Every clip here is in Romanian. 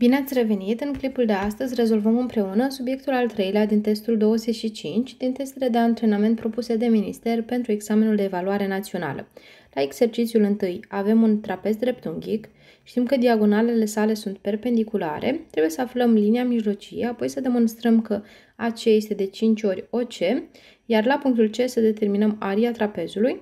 Bine ați revenit! În clipul de astăzi rezolvăm împreună subiectul al treilea din testul 25 din testele de antrenament propuse de minister pentru examenul de evaluare națională. La exercițiul 1 avem un trapez dreptunghic, știm că diagonalele sale sunt perpendiculare, trebuie să aflăm linia mijlocie, apoi să demonstrăm că AC este de 5 ori OC, iar la punctul C să determinăm aria trapezului.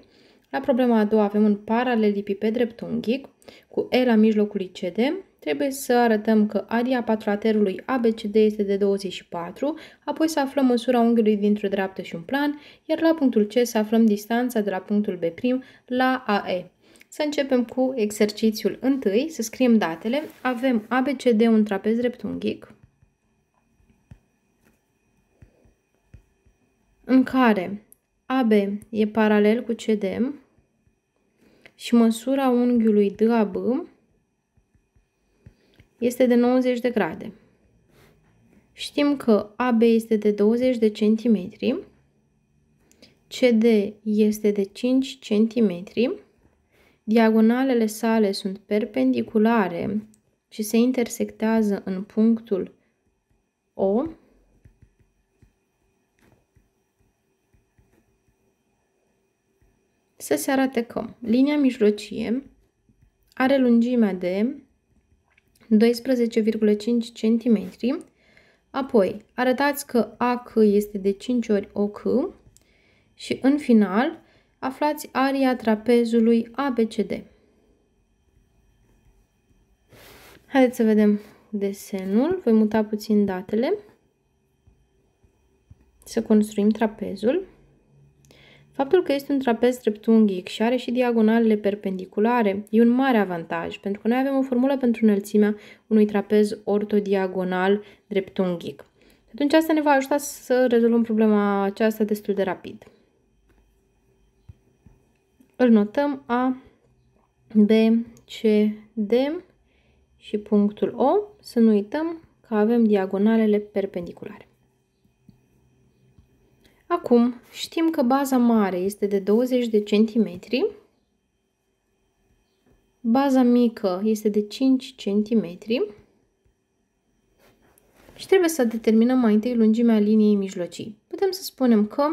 La problema a doua avem un paralelipiped dreptunghic cu E la mijlocul ICD, trebuie să arătăm că aria patraterului ABCD este de 24, apoi să aflăm măsura unghiului dintr-o dreaptă și un plan, iar la punctul C să aflăm distanța de la punctul B' la AE. Să începem cu exercițiul întâi, să scriem datele. Avem ABCD un trapez dreptunghic, în care AB e paralel cu CD și măsura unghiului DAB este de 90 de grade. Știm că AB este de 20 de centimetri, CD este de 5 centimetri, diagonalele sale sunt perpendiculare și se intersectează în punctul O, să se arate că linia mijlocie are lungimea de 12,5 cm. Apoi, arătați că AC este de 5 ori OC și în final aflați aria trapezului ABCD. Haideți să vedem desenul. Voi muta puțin datele. Să construim trapezul. Faptul că este un trapez dreptunghic și are și diagonalele perpendiculare e un mare avantaj, pentru că noi avem o formulă pentru înălțimea unui trapez ortodiagonal dreptunghic. Atunci asta ne va ajuta să rezolvăm problema aceasta destul de rapid. Îl notăm A, B, C, D și punctul O. Să nu uităm că avem diagonalele perpendiculare. Acum știm că baza mare este de 20 de centimetri, baza mică este de 5 centimetri și trebuie să determinăm mai întâi lungimea liniei mijlocii. Putem să spunem că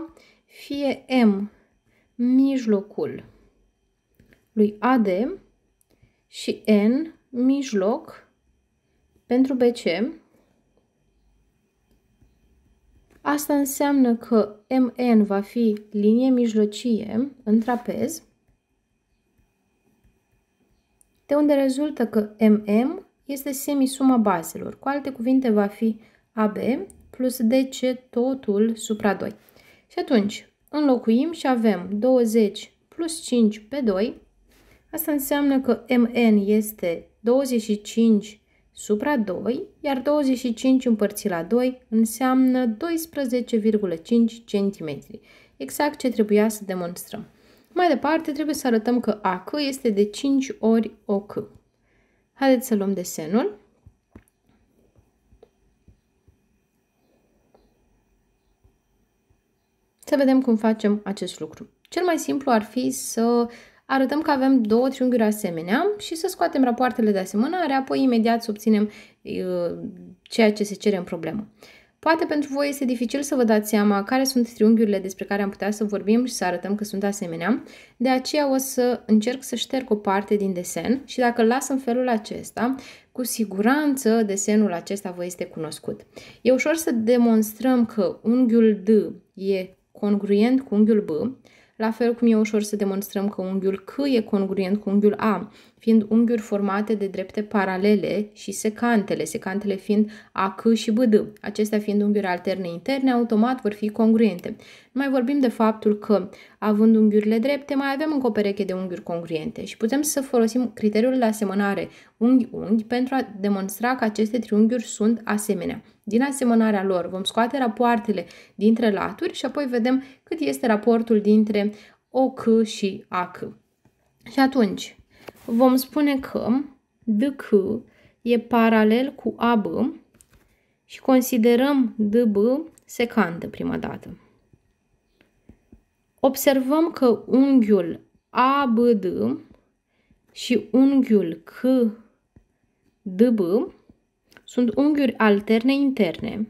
fie M mijlocul lui AD și N mijloc pentru BC Asta înseamnă că MN va fi linie mijlocie în trapez, de unde rezultă că MM este semisuma bazelor. Cu alte cuvinte, va fi AB plus DC totul supra 2. Și atunci, înlocuim și avem 20 plus 5 pe 2. Asta înseamnă că MN este 25 supra 2, iar 25 împărțit la 2 înseamnă 12,5 cm, exact ce trebuia să demonstrăm. Mai departe, trebuie să arătăm că AC este de 5 ori OC. Haideți să luăm desenul. Să vedem cum facem acest lucru. Cel mai simplu ar fi să arătăm că avem două triunghiuri asemenea și să scoatem rapoartele de asemănare, apoi imediat să obținem uh, ceea ce se cere în problemă. Poate pentru voi este dificil să vă dați seama care sunt triunghiurile despre care am putea să vorbim și să arătăm că sunt asemenea, de aceea o să încerc să șterg o parte din desen și dacă îl las în felul acesta, cu siguranță desenul acesta vă este cunoscut. E ușor să demonstrăm că unghiul D e congruent cu unghiul B, la fel cum e ușor să demonstrăm că unghiul C e congruent cu unghiul A fiind unghiuri formate de drepte paralele și secantele, secantele fiind AC și BD. Acestea fiind unghiuri alterne interne, automat vor fi congruente. Nu mai vorbim de faptul că, având unghiurile drepte, mai avem încă o pereche de unghiuri congruente și putem să folosim criteriul de asemănare unghi-unghi pentru a demonstra că aceste triunghiuri sunt asemenea. Din asemănarea lor vom scoate rapoartele dintre laturi și apoi vedem cât este raportul dintre OC și AC. Și atunci, vom spune că DK e paralel cu AB și considerăm DB secantă prima dată. Observăm că unghiul ABD și unghiul QDB sunt unghiuri alterne interne.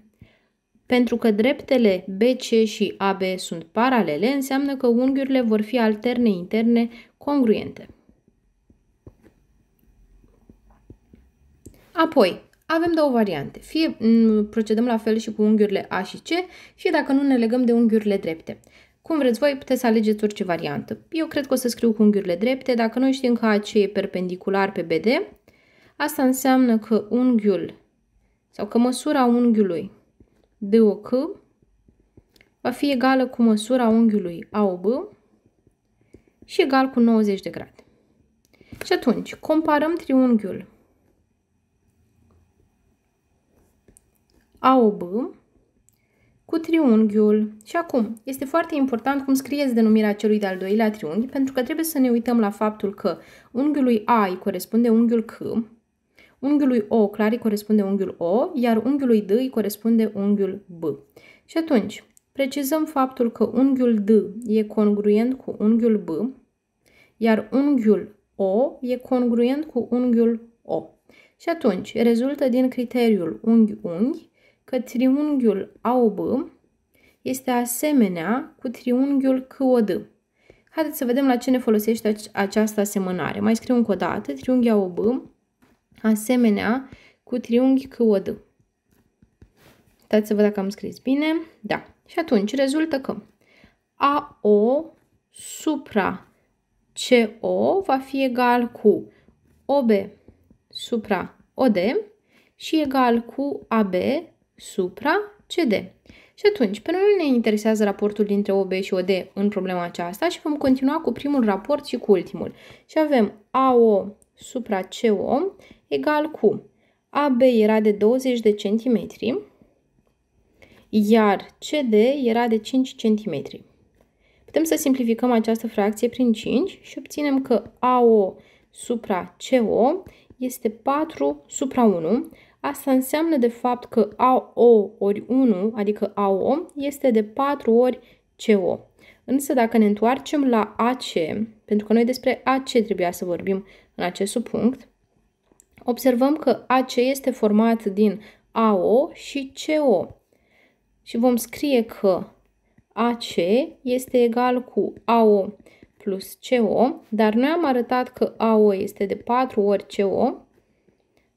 Pentru că dreptele BC și AB sunt paralele, înseamnă că unghiurile vor fi alterne interne congruente. Apoi, avem două variante. Fie mm, procedăm la fel și cu unghiurile A și C, fie dacă nu ne legăm de unghiurile drepte. Cum vreți voi, puteți să alegeți orice variantă. Eu cred că o să scriu cu unghiurile drepte. Dacă noi știm că AC e perpendicular pe BD, asta înseamnă că unghiul sau că măsura unghiului DOC va fi egală cu măsura unghiului AOB și egal cu 90 de grade. Și atunci, comparăm triunghiul AOB cu triunghiul. Și acum, este foarte important cum scrieți denumirea celui de-al doilea triunghi, pentru că trebuie să ne uităm la faptul că unghiului A îi corespunde unghiul C, unghiului O clar îi corespunde unghiul O, iar unghiului D îi corespunde unghiul B. Și atunci, precizăm faptul că unghiul D e congruent cu unghiul B, iar unghiul O e congruent cu unghiul O. Și atunci, rezultă din criteriul unghi-unghi că triunghiul AOB este asemenea cu triunghiul COD. Haideți să vedem la ce ne folosește această asemănare. Mai scriu încă o dată, triunghi AOB asemenea cu triunghi COD. Uitați să văd dacă am scris bine. Da. Și atunci rezultă că AO supra CO va fi egal cu OB supra OD și egal cu AB supra CD. Și atunci, pe noi ne interesează raportul dintre OB și OD în problema aceasta și vom continua cu primul raport și cu ultimul. Și avem AO supra CO egal cu AB era de 20 de centimetri, iar CD era de 5 centimetri. Putem să simplificăm această fracție prin 5 și obținem că AO supra CO este 4 supra 1, Asta înseamnă de fapt că AO ori 1, adică AO, este de 4 ori CO. Însă dacă ne întoarcem la AC, pentru că noi despre AC trebuia să vorbim în acest punct, observăm că AC este format din AO și CO. Și vom scrie că AC este egal cu AO plus CO, dar noi am arătat că AO este de 4 ori CO,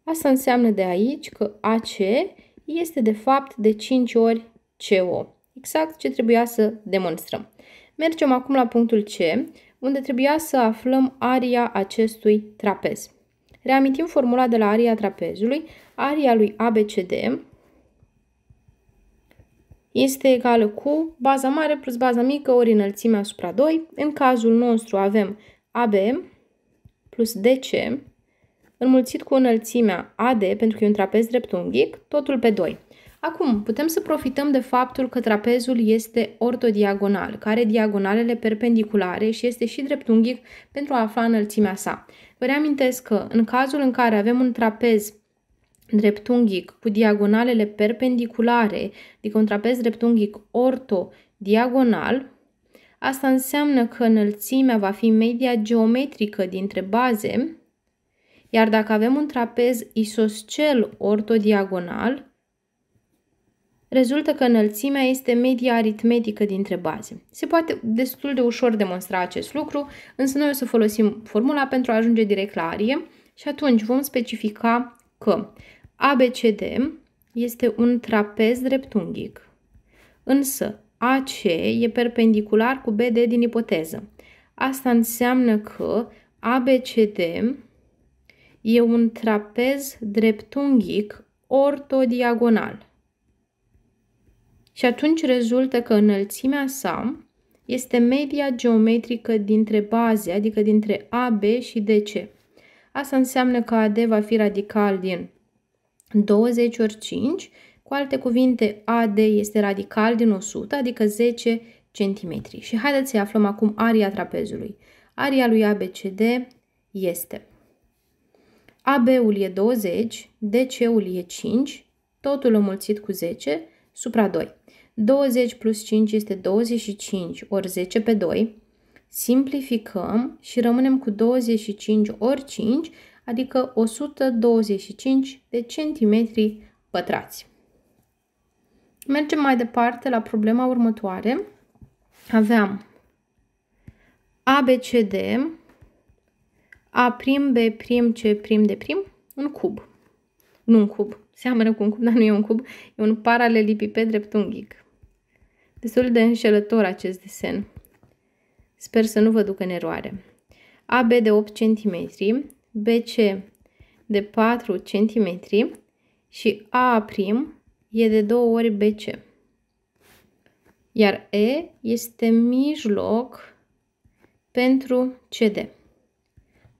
Asta înseamnă de aici că AC este de fapt de 5 ori CO. Exact ce trebuia să demonstrăm. Mergem acum la punctul C, unde trebuia să aflăm aria acestui trapez. Reamintim formula de la aria trapezului. Aria lui ABCD este egală cu baza mare plus baza mică ori înălțimea asupra 2. În cazul nostru avem AB plus DC înmulțit cu înălțimea AD, pentru că e un trapez dreptunghic, totul pe 2. Acum, putem să profităm de faptul că trapezul este ortodiagonal, care are diagonalele perpendiculare și este și dreptunghic pentru a afla înălțimea sa. Vă reamintesc că în cazul în care avem un trapez dreptunghic cu diagonalele perpendiculare, adică un trapez dreptunghic ortodiagonal, asta înseamnă că înălțimea va fi media geometrică dintre baze, iar dacă avem un trapez isoscel ortodiagonal, rezultă că înălțimea este media aritmetică dintre baze. Se poate destul de ușor demonstra acest lucru, însă noi o să folosim formula pentru a ajunge direct la arie și atunci vom specifica că ABCD este un trapez dreptunghic, însă AC e perpendicular cu BD din ipoteză. Asta înseamnă că ABCD e un trapez dreptunghic ortodiagonal. Și atunci rezultă că înălțimea sa este media geometrică dintre baze, adică dintre AB și DC. Asta înseamnă că AD va fi radical din 20 ori 5, cu alte cuvinte, AD este radical din 100, adică 10 cm. Și haideți să aflăm acum aria trapezului. Aria lui ABCD este AB-ul e 20, DC-ul e 5, totul înmulțit cu 10, supra 2. 20 plus 5 este 25 ori 10 pe 2. Simplificăm și rămânem cu 25 ori 5, adică 125 de centimetri pătrați. Mergem mai departe la problema următoare. Aveam ABCD a prim, B prim, C prim de prim, un cub. Nu un cub. Seamănă cu un cub, dar nu e un cub. E un paralelipiped dreptunghic. Destul de înșelător acest desen. Sper să nu vă duc în eroare. AB de 8 cm, BC de 4 cm și A' prim e de 2 ori BC. Iar E este mijloc pentru CD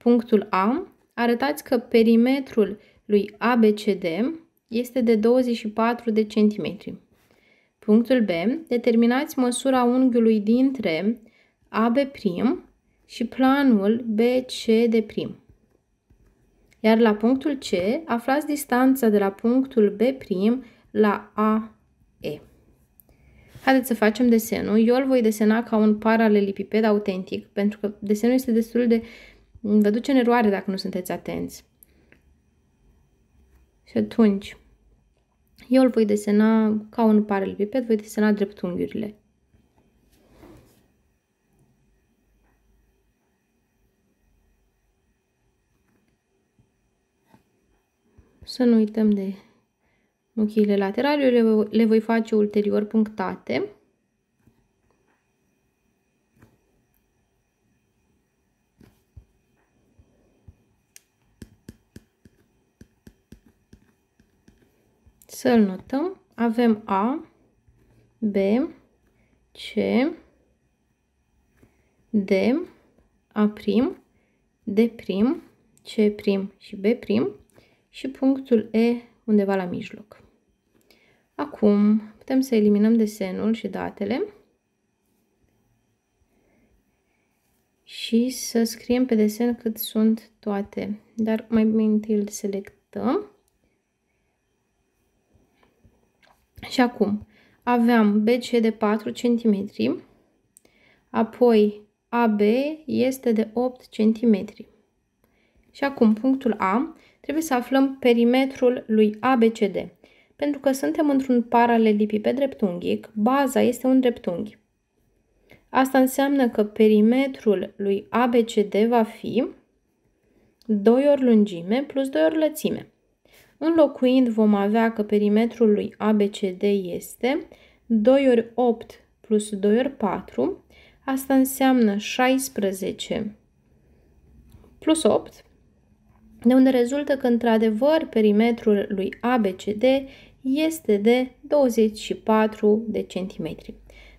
punctul A, arătați că perimetrul lui ABCD este de 24 de centimetri. Punctul B, determinați măsura unghiului dintre AB' și planul BCD'. Iar la punctul C, aflați distanța de la punctul B' la AE. Haideți să facem desenul. Eu îl voi desena ca un paralelipiped autentic, pentru că desenul este destul de Vă duce în eroare dacă nu sunteți atenți. Și atunci, eu îl voi desena ca un paralelipiped, voi desena dreptunghiurile. Să nu uităm de ochiile laterale, eu le voi face ulterior punctate. să-l notăm. Avem A, B, C, D, A', prim, D', prim, C' prim și B' prim. și punctul E undeva la mijloc. Acum putem să eliminăm desenul și datele și să scriem pe desen cât sunt toate, dar mai întâi îl selectăm Și acum aveam BC de 4 cm, apoi AB este de 8 cm. Și acum punctul A trebuie să aflăm perimetrul lui ABCD. Pentru că suntem într-un paralelipiped dreptunghic, baza este un dreptunghi. Asta înseamnă că perimetrul lui ABCD va fi 2 ori lungime plus 2 ori lățime. Înlocuind vom avea că perimetrul lui ABCD este 2 ori 8 plus 2 ori 4, asta înseamnă 16 plus 8, de unde rezultă că într-adevăr perimetrul lui ABCD este de 24 de centimetri.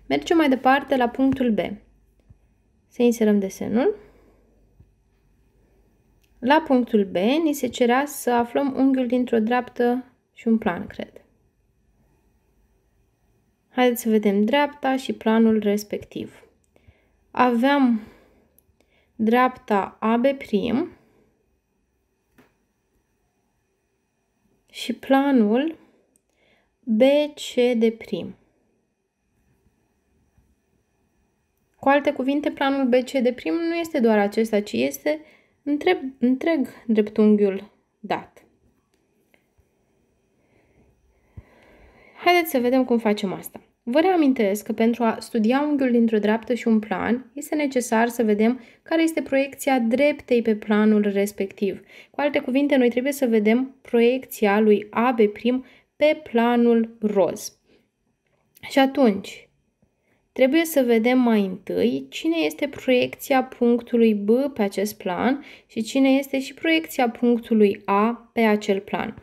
Mergem mai departe la punctul B. Să inserăm desenul. La punctul B ni se cerea să aflăm unghiul dintr-o dreaptă și un plan, cred. Haideți să vedem dreapta și planul respectiv. Aveam dreapta AB' și planul BCD'. Cu alte cuvinte, planul BCD' nu este doar acesta, ci este întreg, întreg dreptunghiul dat. Haideți să vedem cum facem asta. Vă reamintesc că pentru a studia unghiul dintr-o dreaptă și un plan, este necesar să vedem care este proiecția dreptei pe planul respectiv. Cu alte cuvinte, noi trebuie să vedem proiecția lui AB' pe planul roz. Și atunci, Trebuie să vedem mai întâi cine este proiecția punctului B pe acest plan și cine este și proiecția punctului A pe acel plan.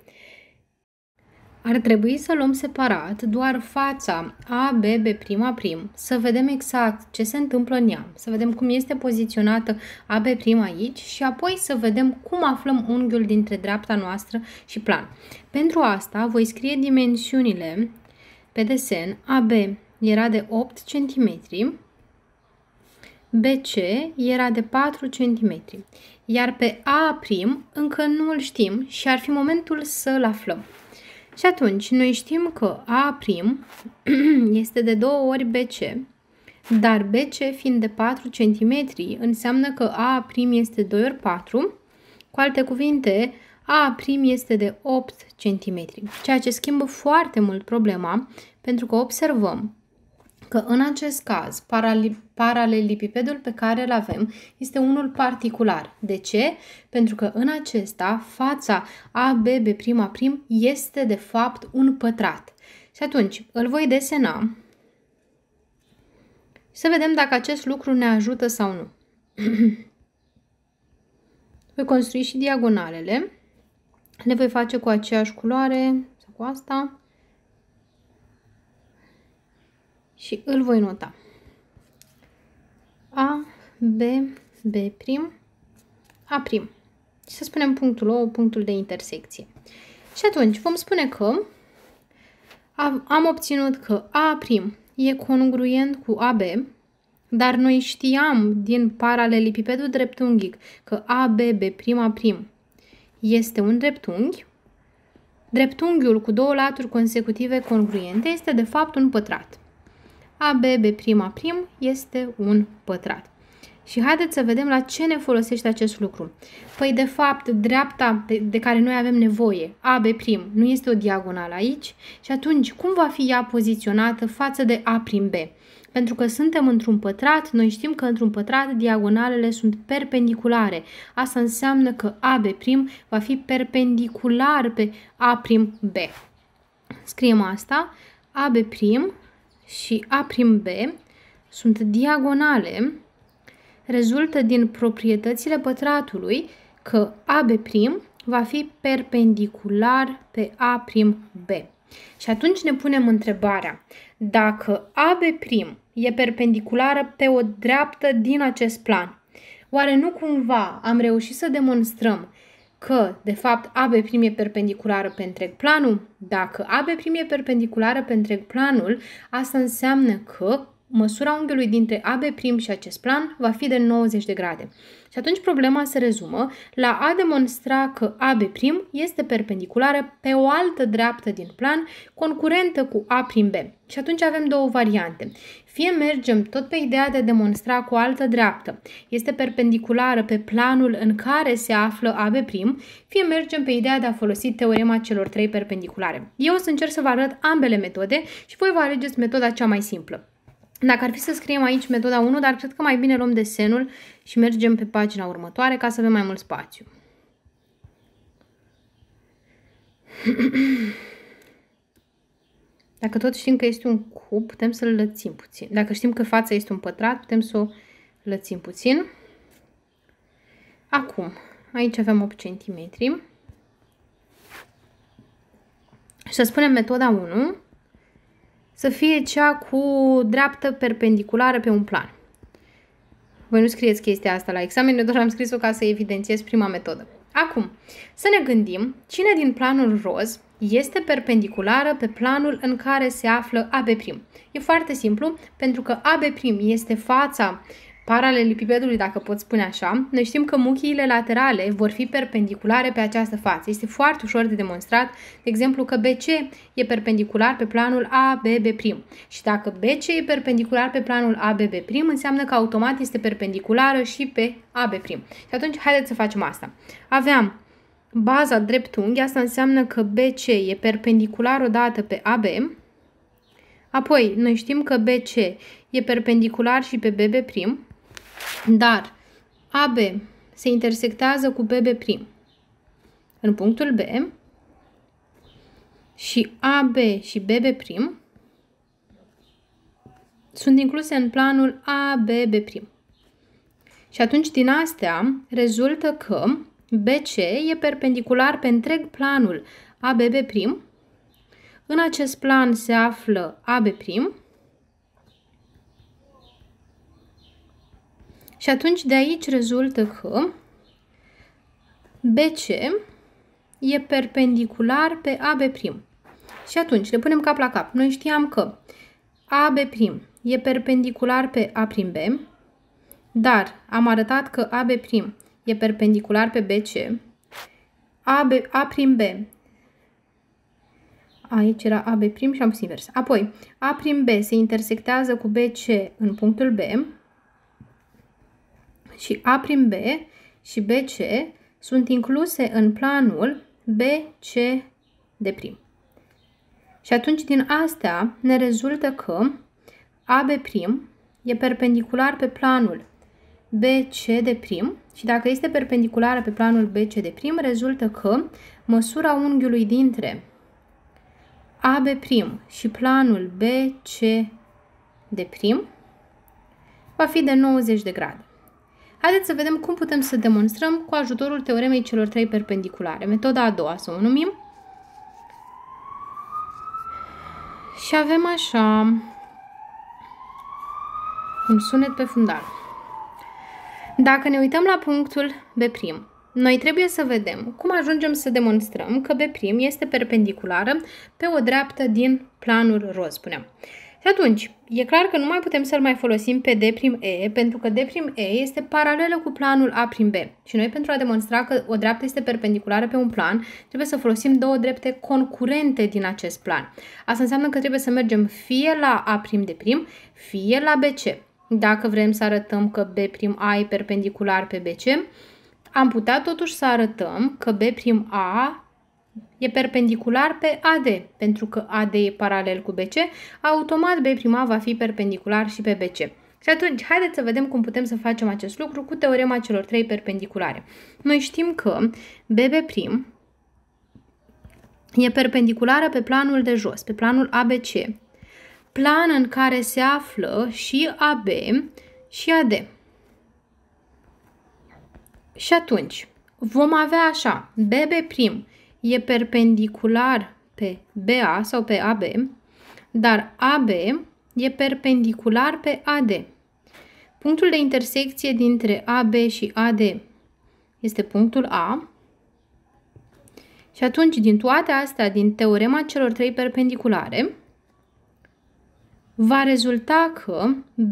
Ar trebui să luăm separat doar fața ABB prim, să vedem exact ce se întâmplă în ea, să vedem cum este poziționată AB aici și apoi să vedem cum aflăm unghiul dintre dreapta noastră și plan. Pentru asta voi scrie dimensiunile pe desen AB era de 8 cm, BC era de 4 cm, iar pe A' încă nu îl știm și ar fi momentul să-l aflăm. Și atunci, noi știm că A' este de 2 ori BC, dar BC fiind de 4 cm, înseamnă că A' este 2 ori 4, cu alte cuvinte, A' este de 8 cm, ceea ce schimbă foarte mult problema, pentru că observăm că în acest caz paralelipipedul pe care îl avem este unul particular. De ce? Pentru că în acesta fața ABB' prim este de fapt un pătrat. Și atunci îl voi desena și să vedem dacă acest lucru ne ajută sau nu. voi construi și diagonalele. Le voi face cu aceeași culoare sau cu asta. și îl voi nota. A, B, B prim, A prim. Și să spunem punctul O, punctul de intersecție. Și atunci vom spune că am obținut că A prim e congruent cu AB, dar noi știam din paralelipipedul dreptunghic că ABB prima prim este un dreptunghi. Dreptunghiul cu două laturi consecutive congruente este de fapt un pătrat. ABB prima prim este un pătrat. Și haideți să vedem la ce ne folosește acest lucru. Păi, de fapt, dreapta de, de care noi avem nevoie, AB' prim, nu este o diagonală aici și atunci cum va fi ea poziționată față de A prim B? Pentru că suntem într-un pătrat, noi știm că într-un pătrat diagonalele sunt perpendiculare. Asta înseamnă că AB' prim va fi perpendicular pe A prim B. Scriem asta, AB' prim și A prim B sunt diagonale, rezultă din proprietățile pătratului că AB prim va fi perpendicular pe A prim B. Și atunci ne punem întrebarea, dacă AB prim e perpendiculară pe o dreaptă din acest plan, oare nu cumva am reușit să demonstrăm că, de fapt, AB prim e perpendiculară pe întreg planul? Dacă AB prim e perpendiculară pe întreg planul, asta înseamnă că măsura unghiului dintre AB prim și acest plan va fi de 90 de grade. Și atunci problema se rezumă la a demonstra că AB prim este perpendiculară pe o altă dreaptă din plan, concurentă cu A prim B. Și atunci avem două variante. Fie mergem tot pe ideea de a demonstra cu altă dreaptă, este perpendiculară pe planul în care se află AB', fie mergem pe ideea de a folosi teorema celor trei perpendiculare. Eu o să încerc să vă arăt ambele metode și voi vă alegeți metoda cea mai simplă. Dacă ar fi să scriem aici metoda 1, dar cred că mai bine luăm desenul și mergem pe pagina următoare ca să avem mai mult spațiu. Dacă tot știm că este un cub, putem să-l lățim puțin. Dacă știm că fața este un pătrat, putem să o lățim puțin. Acum, aici avem 8 cm. Și să spunem metoda 1 să fie cea cu dreaptă perpendiculară pe un plan. Voi nu scrieți chestia asta la examen, eu doar am scris-o ca să evidențiez prima metodă. Acum, să ne gândim cine din planul roz este perpendiculară pe planul în care se află AB'. E foarte simplu, pentru că AB' este fața paralelipipedului, dacă pot spune așa, noi știm că muchiile laterale vor fi perpendiculare pe această față. Este foarte ușor de demonstrat, de exemplu, că BC e perpendicular pe planul ABB'. Și dacă BC e perpendicular pe planul ABB', înseamnă că automat este perpendiculară și pe AB'. Și atunci, haideți să facem asta. Aveam baza dreptunghi, asta înseamnă că BC e perpendicular odată pe AB, apoi noi știm că BC e perpendicular și pe BB', dar AB se intersectează cu BB' în punctul B și AB și BB' sunt incluse în planul ABB'. Și atunci din astea rezultă că BC e perpendicular pe întreg planul ABB'. În acest plan se află AB'. Și atunci de aici rezultă că BC e perpendicular pe AB'. Și atunci le punem cap la cap. Noi știam că AB' e perpendicular pe A'B, dar am arătat că AB' e perpendicular pe BC. A, B, A prim B. Aici era AB prim și am pus invers. Apoi, A prim B se intersectează cu BC în punctul B și A prim B și BC sunt incluse în planul BC de prim. Și atunci din astea ne rezultă că AB prim e perpendicular pe planul BC de prim și dacă este perpendiculară pe planul BC de prim, rezultă că măsura unghiului dintre AB prim și planul BC de prim va fi de 90 de grade. Haideți să vedem cum putem să demonstrăm cu ajutorul teoremei celor trei perpendiculare. Metoda a doua să o numim. Și avem așa un sunet pe fundal. Dacă ne uităm la punctul B', prim, noi trebuie să vedem cum ajungem să demonstrăm că B' prim este perpendiculară pe o dreaptă din planul roz, spuneam. Și atunci, e clar că nu mai putem să-l mai folosim pe D prim E, pentru că D prim E este paralelă cu planul A prim B. Și noi, pentru a demonstra că o dreaptă este perpendiculară pe un plan, trebuie să folosim două drepte concurente din acest plan. Asta înseamnă că trebuie să mergem fie la A prim D prim, fie la BC dacă vrem să arătăm că B'A e perpendicular pe BC, am putea totuși să arătăm că B'A e perpendicular pe AD, pentru că AD e paralel cu BC, automat B'A va fi perpendicular și pe BC. Și atunci, haideți să vedem cum putem să facem acest lucru cu teorema celor trei perpendiculare. Noi știm că BB' e perpendiculară pe planul de jos, pe planul ABC, plan în care se află și AB și AD. Și atunci vom avea așa, BB' prim e perpendicular pe BA sau pe AB, dar AB e perpendicular pe AD. Punctul de intersecție dintre AB și AD este punctul A. Și atunci, din toate astea, din teorema celor trei perpendiculare, va rezulta că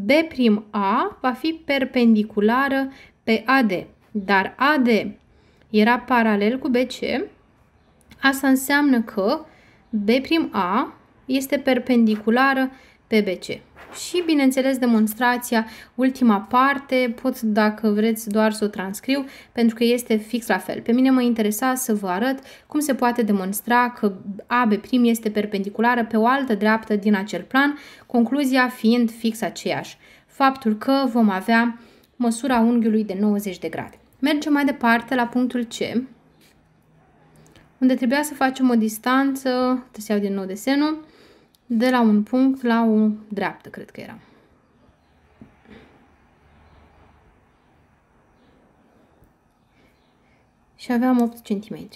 B'A va fi perpendiculară pe AD, dar AD era paralel cu BC, asta înseamnă că B'A este perpendiculară PBC. Și, bineînțeles, demonstrația, ultima parte, pot, dacă vreți, doar să o transcriu, pentru că este fix la fel. Pe mine mă interesa să vă arăt cum se poate demonstra că AB' este perpendiculară pe o altă dreaptă din acel plan, concluzia fiind fix aceeași. Faptul că vom avea măsura unghiului de 90 de grade. Mergem mai departe la punctul C, unde trebuia să facem o distanță, să iau din nou desenul, de la un punct la o dreaptă, cred că era. Și aveam 8 cm.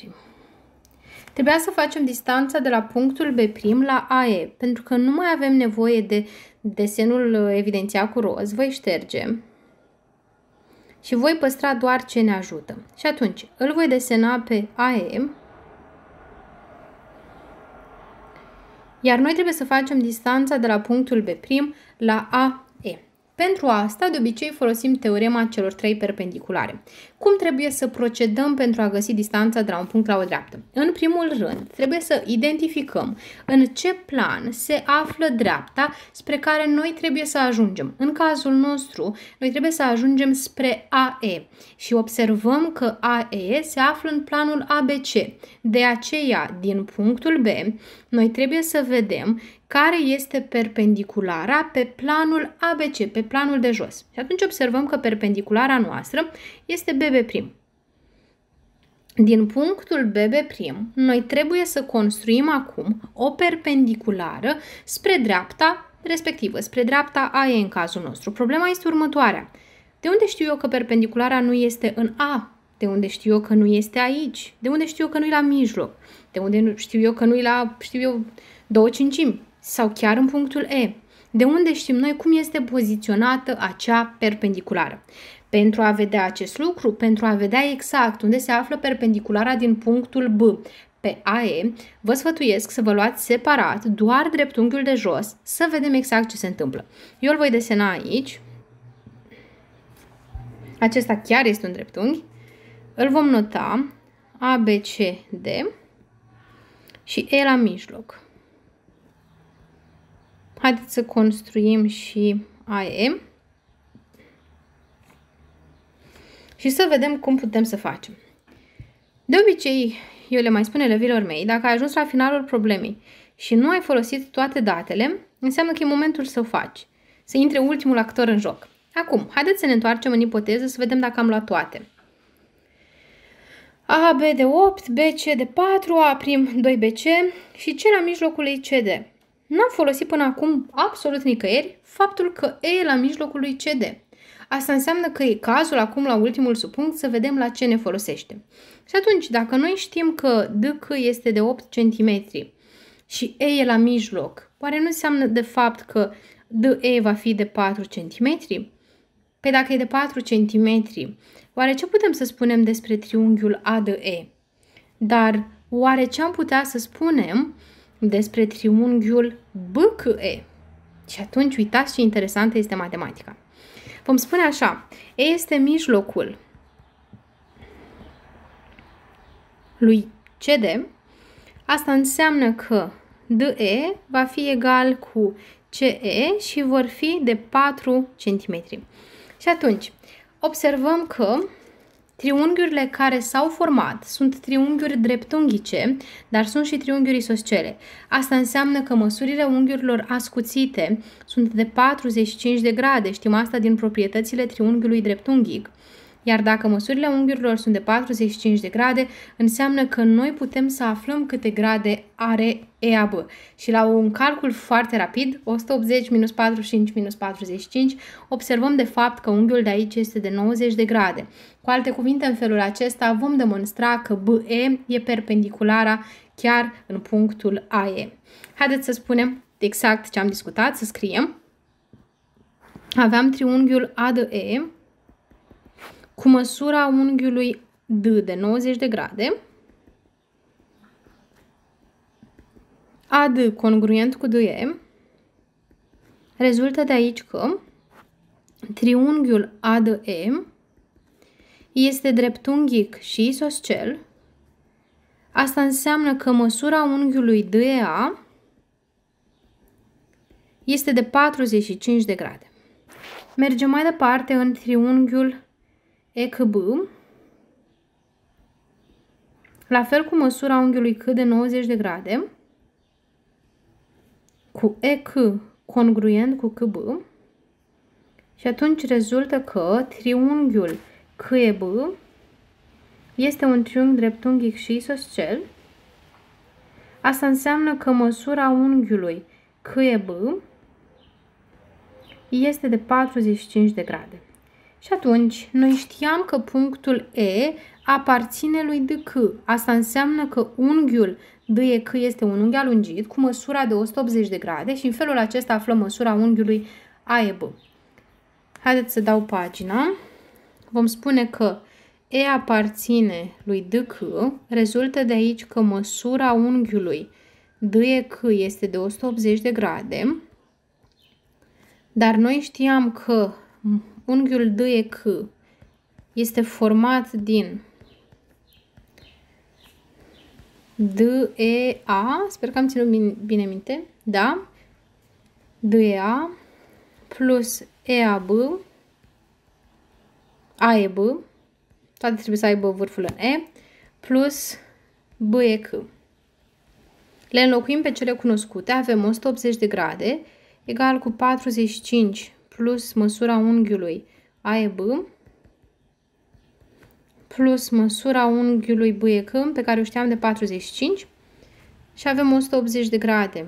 Trebuia să facem distanța de la punctul B' la AE, pentru că nu mai avem nevoie de desenul uh, evidențiat cu roz, voi șterge și voi păstra doar ce ne ajută. Și atunci îl voi desena pe AE iar noi trebuie să facem distanța de la punctul B' la A pentru asta, de obicei, folosim teorema celor trei perpendiculare. Cum trebuie să procedăm pentru a găsi distanța de la un punct la o dreaptă? În primul rând, trebuie să identificăm în ce plan se află dreapta spre care noi trebuie să ajungem. În cazul nostru, noi trebuie să ajungem spre AE și observăm că AE se află în planul ABC. De aceea, din punctul B, noi trebuie să vedem care este perpendiculara pe planul ABC, pe planul de jos. Și atunci observăm că perpendiculara noastră este BB'. Din punctul BB', noi trebuie să construim acum o perpendiculară spre dreapta respectivă, spre dreapta AE în cazul nostru. Problema este următoarea. De unde știu eu că perpendiculara nu este în A? De unde știu eu că nu este aici? De unde știu eu că nu e la mijloc? De unde știu eu că nu e la, știu eu, două cincimi? sau chiar în punctul E, de unde știm noi cum este poziționată acea perpendiculară. Pentru a vedea acest lucru, pentru a vedea exact unde se află perpendiculara din punctul B pe AE, vă sfătuiesc să vă luați separat doar dreptunghiul de jos să vedem exact ce se întâmplă. Eu îl voi desena aici. Acesta chiar este un dreptunghi. Îl vom nota ABCD și E la mijloc. Haideți să construim și IM și să vedem cum putem să facem. De obicei, eu le mai spun elevilor mei, dacă ai ajuns la finalul problemei și nu ai folosit toate datele, înseamnă că e momentul să o faci, să intre ultimul actor în joc. Acum, haideți să ne întoarcem în ipoteză să vedem dacă am luat toate. A, B de 8, B, C de 4, A prim 2 C și C la mijlocul ei C D. N-am folosit până acum absolut nicăieri faptul că E e la mijlocul lui CD. Asta înseamnă că e cazul acum la ultimul subpunct să vedem la ce ne folosește. Și atunci, dacă noi știm că DC este de 8 cm și E e la mijloc, oare nu înseamnă de fapt că DE va fi de 4 cm? Pe dacă e de 4 cm, oare ce putem să spunem despre triunghiul ADE? Dar oare ce am putea să spunem despre triunghiul BQE. Și atunci uitați ce interesantă este matematica. Vom spune așa, E este mijlocul lui CD. Asta înseamnă că DE va fi egal cu CE și vor fi de 4 cm. Și atunci, observăm că Triunghiurile care s-au format sunt triunghiuri dreptunghice, dar sunt și triunghiuri isoscele. Asta înseamnă că măsurile unghiurilor ascuțite sunt de 45 de grade, știm asta din proprietățile triunghiului dreptunghic. Iar dacă măsurile unghiurilor sunt de 45 de grade, înseamnă că noi putem să aflăm câte grade are EAB. Și la un calcul foarte rapid, 180 minus 45 minus 45, observăm de fapt că unghiul de aici este de 90 de grade. Cu alte cuvinte, în felul acesta vom demonstra că BE e perpendiculara chiar în punctul AE. Haideți să spunem exact ce am discutat, să scriem. Aveam triunghiul ADE cu măsura unghiului D de 90 de grade, AD congruent cu DE, rezultă de aici că triunghiul ADE este dreptunghic și isoscel. Asta înseamnă că măsura unghiului DEA este de 45 de grade. Mergem mai departe în triunghiul ECB, la fel cu măsura unghiului C de 90 de grade, cu EC congruent cu CB, și atunci rezultă că triunghiul CEB este un triunghi dreptunghic și isoscel. Asta înseamnă că măsura unghiului CEB este de 45 de grade. Și atunci, noi știam că punctul E aparține lui DQ. Asta înseamnă că unghiul DEC este un unghi alungit cu măsura de 180 de grade și în felul acesta aflăm măsura unghiului AEB. Haideți să dau pagina. Vom spune că E aparține lui DQ. Rezultă de aici că măsura unghiului DEC este de 180 de grade. Dar noi știam că Unghiul DEC este format din DEA, sper că am ținut bine minte, da? DEA plus EAB, AEB, toate trebuie să aibă vârful în E, plus BEC. Le înlocuim pe cele cunoscute, avem 180 de grade, egal cu 45 plus măsura unghiului AEB plus măsura unghiului BEC pe care o știam de 45 și avem 180 de grade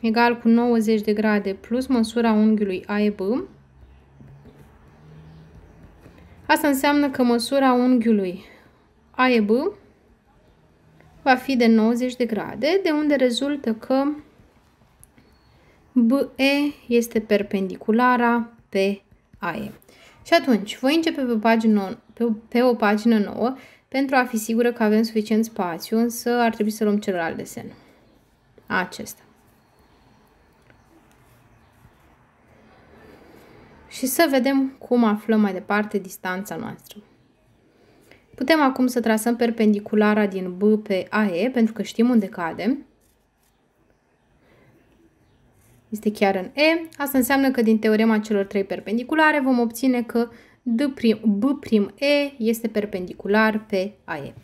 egal cu 90 de grade plus măsura unghiului AEB. Asta înseamnă că măsura unghiului AEB va fi de 90 de grade, de unde rezultă că BE este perpendiculara pe AE. Și atunci, voi începe pe, pagină, pe, pe o pagină nouă pentru a fi sigură că avem suficient spațiu, însă ar trebui să luăm celălalt desen. Acesta. Și să vedem cum aflăm mai departe distanța noastră. Putem acum să trasăm perpendiculara din B pe AE, pentru că știm unde cade este chiar în E. Asta înseamnă că din teorema celor trei perpendiculare vom obține că D prim, B prim E este perpendicular pe AE.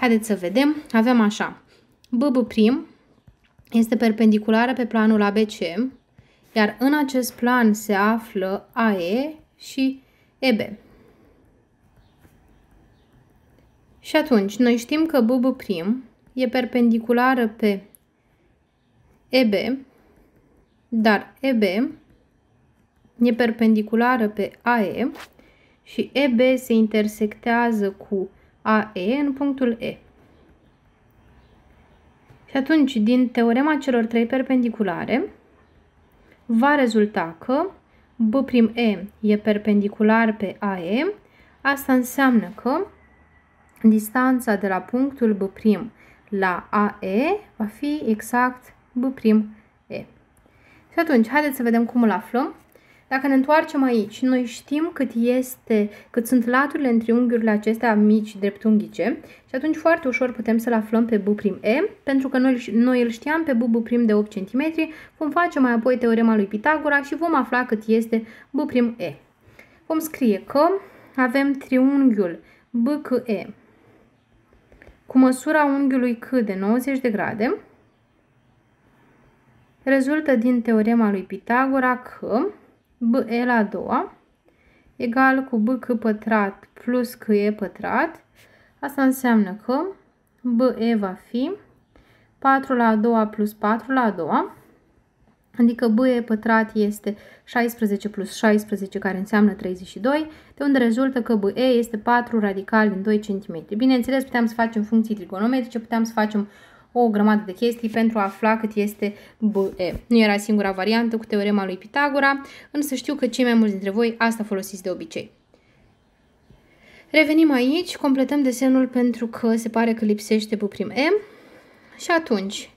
Haideți să vedem. Avem așa. b prim este perpendiculară pe planul ABC, iar în acest plan se află AE și EB. Și atunci, noi știm că b prim e perpendiculară pe EB, dar EB e perpendiculară pe AE și EB se intersectează cu AE în punctul E. Și atunci, din teorema celor trei perpendiculare, va rezulta că B'E e perpendicular pe AE, asta înseamnă că distanța de la punctul B' la AE va fi exact B' Și atunci, haideți să vedem cum îl aflăm. Dacă ne întoarcem aici, noi știm cât este, cât sunt laturile în triunghiurile acestea mici dreptunghice și atunci foarte ușor putem să-l aflăm pe B'E, pentru că noi, noi îl știam pe B' de 8 cm, vom face mai apoi teorema lui Pitagora și vom afla cât este B'E. Vom scrie că avem triunghiul BCE cu măsura unghiului C de 90 de grade, rezultă din teorema lui Pitagora că BE la a doua egal cu BC pătrat plus CE pătrat. Asta înseamnă că BE va fi 4 la a doua plus 4 la a doua, adică BE pătrat este 16 plus 16, care înseamnă 32, de unde rezultă că BE este 4 radical din 2 cm. Bineînțeles, puteam să facem funcții trigonometrice, puteam să facem o grămadă de chestii pentru a afla cât este BE. Nu era singura variantă cu teorema lui Pitagora, însă știu că cei mai mulți dintre voi asta folosiți de obicei. Revenim aici, completăm desenul pentru că se pare că lipsește B'M și atunci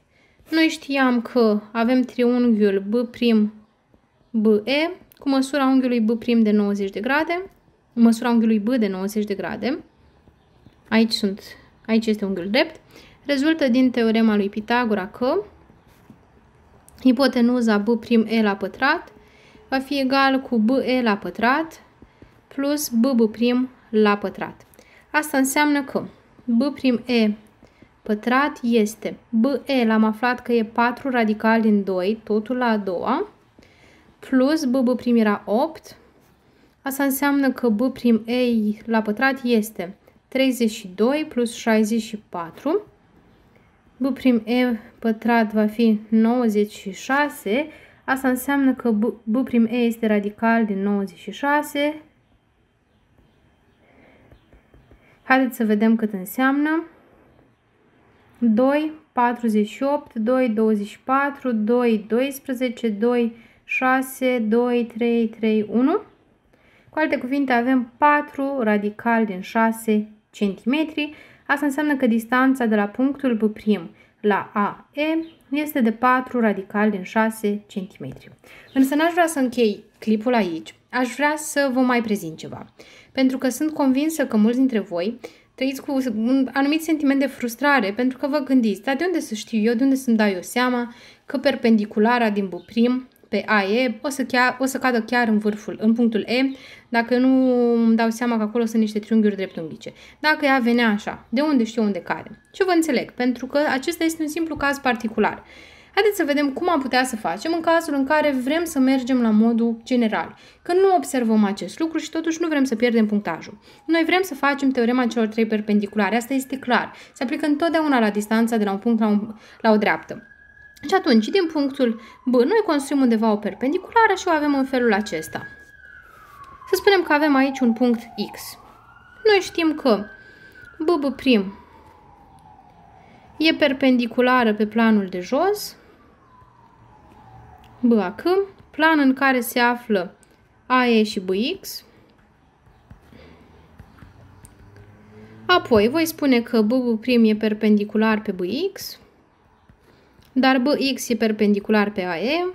noi știam că avem triunghiul B'B'E cu măsura unghiului B' de 90 de grade, măsura unghiului B de 90 de grade. Aici, sunt, aici este unghiul drept rezultă din teorema lui Pitagora că ipotenuza b prim e la pătrat va fi egal cu b e la pătrat plus b b prim la pătrat. Asta înseamnă că b prim e pătrat este b e, l-am aflat că e 4 radical din 2, totul la a doua, plus b b prim era 8, asta înseamnă că b prim e la pătrat este 32 plus 64, b prim e pătrat va fi 96. Asta înseamnă că b, b prim e este radical din 96. Haideți să vedem cât înseamnă. 2, 48, 2, 24, 2, 12, 2, 6, 2, 3, 3, 1. Cu alte cuvinte, avem 4 radical din 6 centimetri. Asta înseamnă că distanța de la punctul B' la AE este de 4 radical din 6 cm. Însă n-aș vrea să închei clipul aici, aș vrea să vă mai prezint ceva. Pentru că sunt convinsă că mulți dintre voi trăiți cu un anumit sentiment de frustrare pentru că vă gândiți, dar de unde să știu eu, de unde să-mi dau eu seama că perpendiculara din B' pe AE, o să, chiar, o să cadă chiar în vârful, în punctul E, dacă nu îmi dau seama că acolo sunt niște triunghiuri dreptunghice. Dacă ea venea așa, de unde știu unde cade? Și vă înțeleg, pentru că acesta este un simplu caz particular. Haideți să vedem cum am putea să facem în cazul în care vrem să mergem la modul general, că nu observăm acest lucru și totuși nu vrem să pierdem punctajul. Noi vrem să facem teorema celor trei perpendiculare, asta este clar. Se aplică întotdeauna la distanța de la un punct la, un, la o dreaptă. Și atunci, din punctul B, noi construim undeva o perpendiculară și o avem în felul acesta. Să spunem că avem aici un punct X. Noi știm că BB' e perpendiculară pe planul de jos, BAC, plan în care se află AE și BX. Apoi voi spune că BB' e perpendicular pe BX dar BX e perpendicular pe AE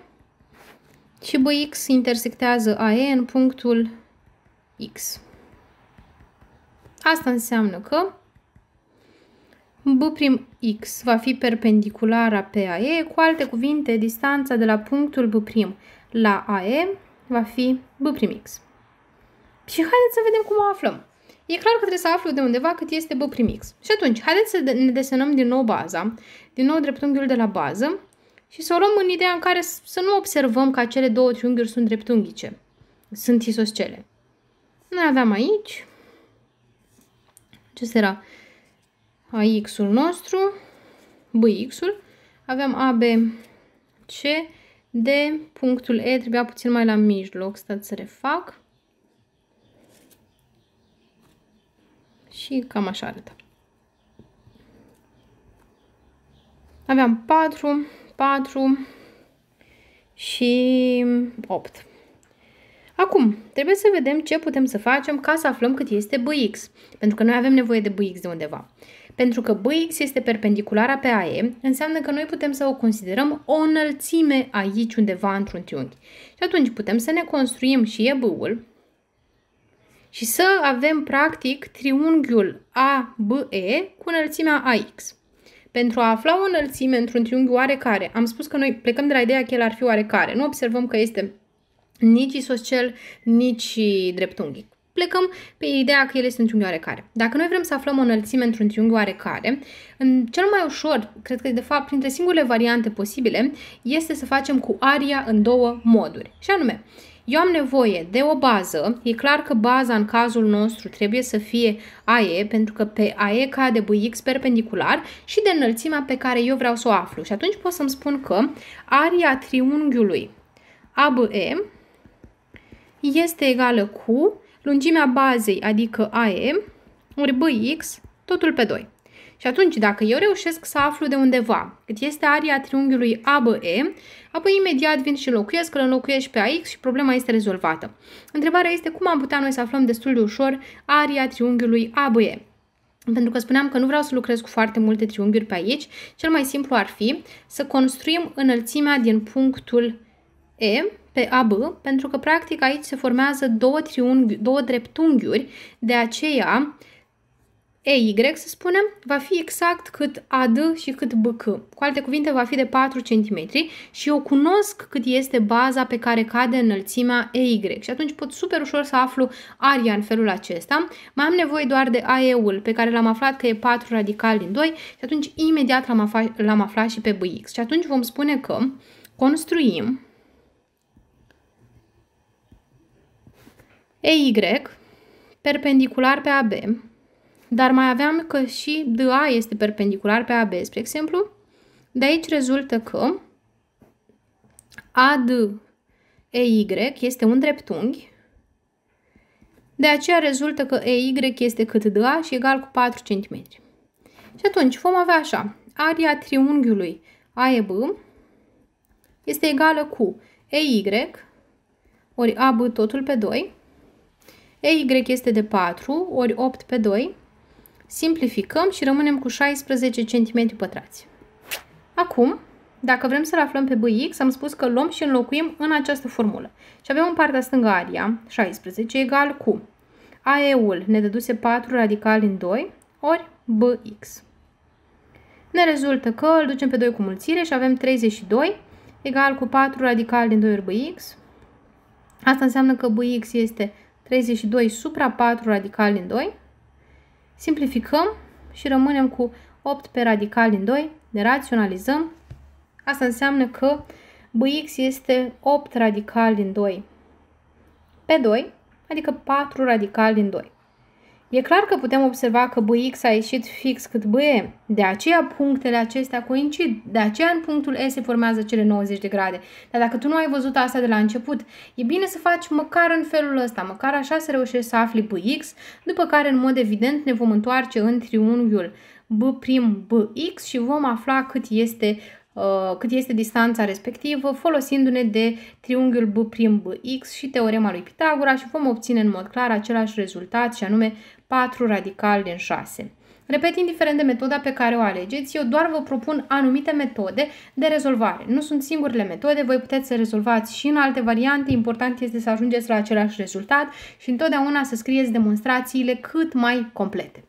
și BX intersectează AE în punctul X. Asta înseamnă că B'X va fi perpendiculară pe AE, cu alte cuvinte, distanța de la punctul B' la AE va fi B'X. Și haideți să vedem cum o aflăm. E clar că trebuie să aflu de undeva cât este B'X. X. Și atunci, haideți să ne desenăm din nou baza din nou dreptunghiul de la bază și să o luăm în ideea în care să nu observăm că acele două triunghiuri sunt dreptunghice, sunt isoscele. Noi aveam aici, ce era AX-ul nostru, BX-ul, aveam AB, D, punctul E trebuia puțin mai la mijloc, stați să refac. Și cam așa arată. aveam 4, 4 și 8. Acum, trebuie să vedem ce putem să facem ca să aflăm cât este bx, pentru că noi avem nevoie de bx de undeva. Pentru că bx este perpendiculara pe AE, înseamnă că noi putem să o considerăm o înălțime aici undeva într-un triunghi. Și atunci putem să ne construim și EB-ul și să avem practic triunghiul ABE cu înălțimea AX. Pentru a afla o înălțime într-un triunghi oarecare, am spus că noi plecăm de la ideea că el ar fi oarecare. Nu observăm că este nici isoscel, nici dreptunghi. Plecăm pe ideea că el este un triunghi oarecare. Dacă noi vrem să aflăm o înălțime într-un triunghi oarecare, în cel mai ușor, cred că de fapt printre singurele variante posibile, este să facem cu aria în două moduri. Și anume, uh, eu am nevoie de o bază, e clar că baza în cazul nostru trebuie să fie AE, pentru că pe AE cade BX perpendicular și de înălțimea pe care eu vreau să o aflu. Și atunci pot să-mi spun că aria triunghiului ABE este egală cu lungimea bazei, adică AE, ori BX, totul pe 2. Și atunci, dacă eu reușesc să aflu de undeva cât este aria triunghiului ABE, Apoi imediat vin și locuiesc, îl înlocuiesc pe AX și problema este rezolvată. Întrebarea este cum am putea noi să aflăm destul de ușor aria triunghiului ABE. Pentru că spuneam că nu vreau să lucrez cu foarte multe triunghiuri pe aici, cel mai simplu ar fi să construim înălțimea din punctul E pe AB, pentru că practic aici se formează două, triunghi, două dreptunghiuri, de aceea uh, EY, să spunem, va fi exact cât AD și cât BC. Cu alte cuvinte, va fi de 4 cm și eu cunosc cât este baza pe care cade înălțimea EY. Și atunci pot super ușor să aflu aria în felul acesta. Mai am nevoie doar de AE-ul, pe care l-am aflat că e 4 radical din 2 și atunci imediat l-am aflat, l-am aflat și pe BX. Și atunci vom spune că construim EY perpendicular pe AB dar mai aveam că și DA este perpendicular pe AB, spre exemplu. De aici rezultă că AD EY este un dreptunghi, de aceea rezultă că EY este cât DA și egal cu 4 cm. Și atunci vom avea așa, aria triunghiului AEB este egală cu EY, ori AB totul pe 2, EY este de 4, ori 8 pe 2, simplificăm și rămânem cu 16 cm pătrați. Acum, dacă vrem să-l aflăm pe bx, am spus că luăm și înlocuim în această formulă. Și avem în partea stângă aria, 16, egal cu AE-ul ne dăduse 4 radical din 2 ori bx. Ne rezultă că îl ducem pe 2 cu mulțire și avem 32 egal cu 4 radical din 2 ori bx. Asta înseamnă că bx este 32 supra 4 radical din 2 Simplificăm și rămânem cu 8 pe radical din 2, ne raționalizăm. Asta înseamnă că bx este 8 radical din 2 pe 2, adică 4 radical din 2. E clar că putem observa că BX a ieșit fix cât BE, de aceea punctele acestea coincid, de aceea în punctul E se formează cele 90 de grade. Dar dacă tu nu ai văzut asta de la început, e bine să faci măcar în felul ăsta, măcar așa să reușești să afli BX, după care în mod evident ne vom întoarce în triunghiul B'Bx și vom afla cât este uh, cât este distanța respectivă, folosindu-ne de triunghiul B'Bx și teorema lui Pitagora și vom obține în mod clar același rezultat și anume 4 radical din 6. Repet, indiferent de metoda pe care o alegeți, eu doar vă propun anumite metode de rezolvare. Nu sunt singurele metode, voi puteți să rezolvați și în alte variante. Important este să ajungeți la același rezultat și întotdeauna să scrieți demonstrațiile cât mai complete.